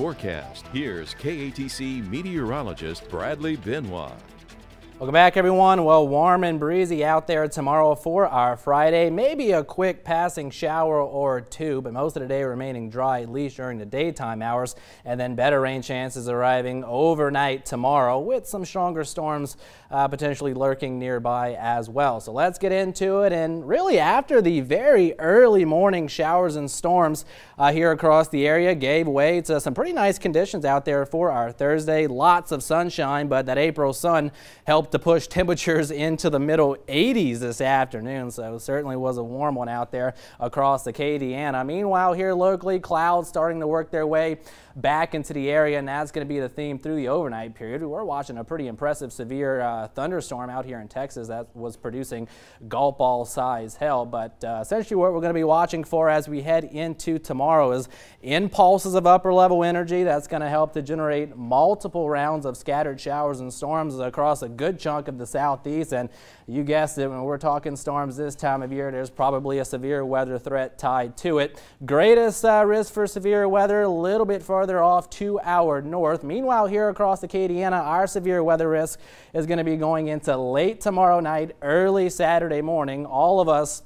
forecast. Here's KATC meteorologist Bradley Benoit. Welcome back, everyone. Well, warm and breezy out there tomorrow for our Friday. Maybe a quick passing shower or two, but most of the day remaining dry, at least during the daytime hours. And then better rain chances arriving overnight tomorrow with some stronger storms uh, potentially lurking nearby as well. So let's get into it. And really, after the very early morning showers and storms uh, here across the area gave way to some pretty nice conditions out there for our Thursday. Lots of sunshine, but that April sun helped helped to push temperatures into the middle 80s this afternoon, so certainly was a warm one out there across Acadiana. Uh, meanwhile, here locally, clouds starting to work their way back into the area, and that's going to be the theme through the overnight period. we were watching a pretty impressive severe uh, thunderstorm out here in Texas that was producing golf ball size hail. But uh, essentially, what we're going to be watching for as we head into tomorrow is impulses of upper level energy that's going to help to generate multiple rounds of scattered showers and storms across a good chunk of the southeast. And you guessed it, when we're talking storms this time of year, there's probably a severe weather threat tied to it. Greatest uh, risk for severe weather a little bit farther off, two hour north. Meanwhile, here across Acadiana, our severe weather risk is going to be going into late tomorrow night, early Saturday morning. All of us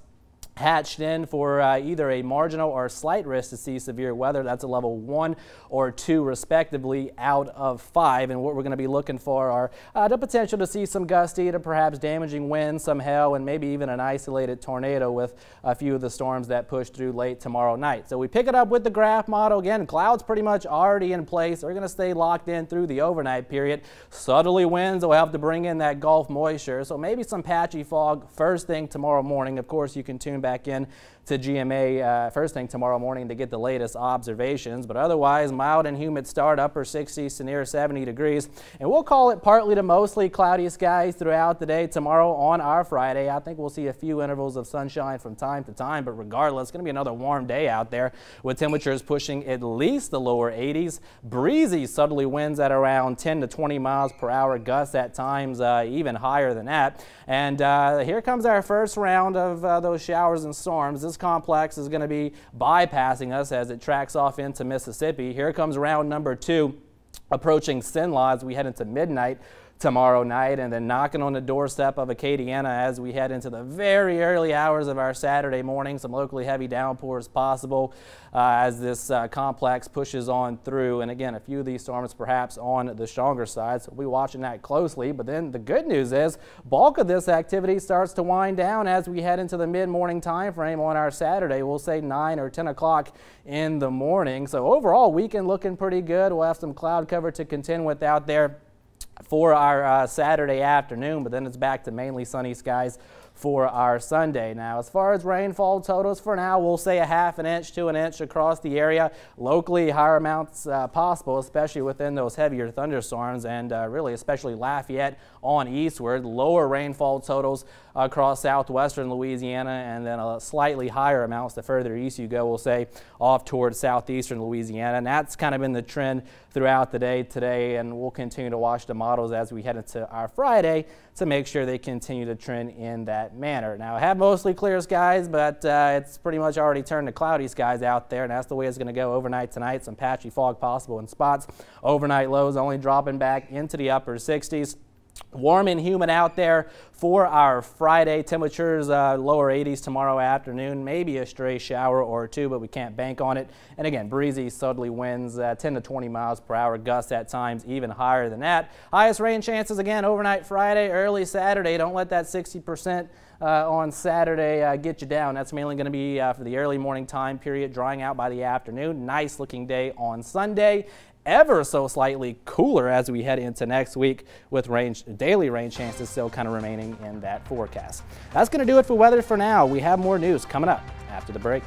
hatched in for uh, either a marginal or slight risk to see severe weather. That's a level one or two respectively out of five. And what we're going to be looking for are uh, the potential to see some gusty to perhaps damaging winds, some hail, and maybe even an isolated tornado with a few of the storms that push through late tomorrow night. So we pick it up with the graph model. Again, clouds pretty much already in place. They're going to stay locked in through the overnight period. Subtly winds will have to bring in that Gulf moisture. So maybe some patchy fog first thing tomorrow morning. Of course, you can tune back in to GMA uh, first thing tomorrow morning to get the latest observations. But otherwise, mild and humid start, upper 60s to near 70 degrees. And we'll call it partly to mostly cloudy skies throughout the day tomorrow on our Friday. I think we'll see a few intervals of sunshine from time to time, but regardless, it's going to be another warm day out there with temperatures pushing at least the lower 80s. Breezy southerly winds at around 10 to 20 miles per hour gusts at times uh, even higher than that. And uh, here comes our first round of uh, those showers showers and storms. This complex is going to be bypassing us as it tracks off into Mississippi. Here comes round number two approaching Sinla as we head into midnight tomorrow night and then knocking on the doorstep of Acadiana as we head into the very early hours of our Saturday morning. Some locally heavy downpours possible uh, as this uh, complex pushes on through. And again, a few of these storms perhaps on the stronger side, so we'll be watching that closely. But then the good news is bulk of this activity starts to wind down as we head into the mid-morning time frame on our Saturday. We'll say 9 or 10 o'clock in the morning. So overall, weekend looking pretty good. We'll have some cloud cover to contend with out there for our uh, Saturday afternoon, but then it's back to mainly sunny skies for our Sunday. Now, as far as rainfall totals for now, we'll say a half an inch to an inch across the area. Locally, higher amounts uh, possible, especially within those heavier thunderstorms and uh, really especially Lafayette on eastward. Lower rainfall totals across southwestern Louisiana and then a slightly higher amounts the further east you go, we'll say, off towards southeastern Louisiana. And that's kind of been the trend throughout the day today, and we'll continue to watch the models as we head into our Friday to make sure they continue to trend in that manner. Now, I have mostly clear skies, but uh, it's pretty much already turned to cloudy skies out there, and that's the way it's going to go overnight tonight. Some patchy fog possible in spots. Overnight lows only dropping back into the upper 60s warm and humid out there for our Friday. Temperatures uh, lower 80s tomorrow afternoon, maybe a stray shower or two, but we can't bank on it. And again, breezy southerly winds, uh, 10 to 20 miles per hour, gusts at times even higher than that. Highest rain chances again overnight Friday, early Saturday. Don't let that 60% uh, on Saturday uh, get you down. That's mainly going to be uh, for the early morning time period, drying out by the afternoon. Nice looking day on Sunday ever so slightly cooler as we head into next week with range, daily rain chances still kind of remaining in that forecast. That's going to do it for weather for now. We have more news coming up after the break.